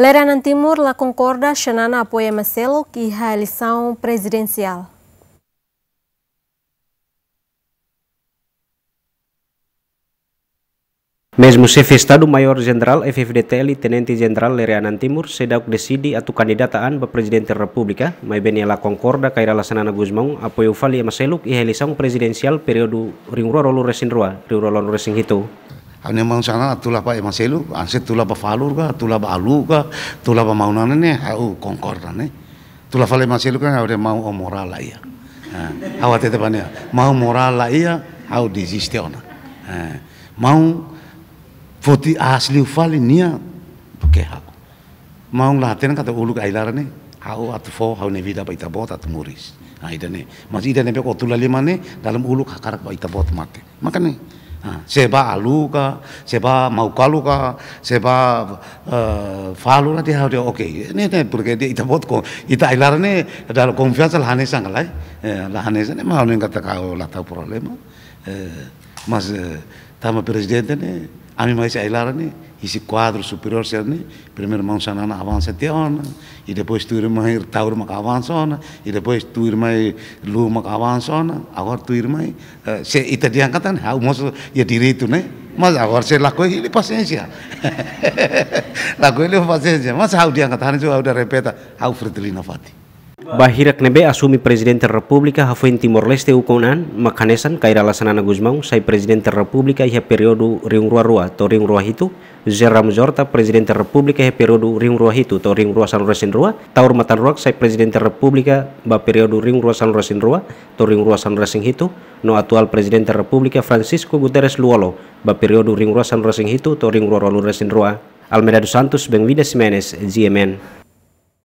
Leranan Timur la Concorda Xanana apoia Marcelo ki ha eleição presidencial. Mesmo se festado maior General FFDTL e Tenente General Lereanan Timur sedauk decidi atu kandidataan ba Presidente da República, mai benia la concorda ira la Sanana Guzmão, apoio fali Marcelo ki ha eleição presidencial período ringrorolo resinroa, ringrorolo hitu ane mang sana tulah pa emang selu anse tula pa falur ka tulah pa alu ka tula pa maunan ne au kongkor ne tulah fale emang selu kan ade mau o moral ia awa tete pane mau moral ia au desiste ona mau foti asli fali nia pake ha mau laten kata uluk ailara ne au atu fo au ne vida pa bota atu muris aida ne mas ida ne pe ko lima ne dalam uluk hakarak pa bota mate makane Seba aluka, seba ka seba uh, falula dia oke. Ini ini porque dia ita botko, ita ailar ne dal confianza la hanesa ngalai. La eh, hanesa ne mau nenga taka la tau problem eh, Mas eh, tama presiden ini Ami mais ailara né? quadro superior se né? Primeiro mão sanana avança te ona, e depois tu irmã tau irmã avança ona, e depois tu irmã lu irmã avança ona, tu irmã se ita diangkatan, ha moso ya direito né? Mas agora se laku ele paciência. laku ele paciência, mas hau diangkatan itu hau da repeta, hau fertilina fati. Bahirak nebe asumi Presiden Republika República Timor-Leste ukonan makanesan kaira lasanana Guzmão sai Presiden Republika ia período riung rua rua to riung rua hitu Zeram Zorta Presiden da ia periode riung rua hitu to riung rua san rasin rua taur matan ruak sai Presiden Republika República ba período riung rua san rasin rua to riung rua san hitu no atual Presiden da Francisco Guterres Luolo ba periode riung rua san rasin hitu to riung rua rua rasin rua Almeida dos Santos Benvidas Menes GMN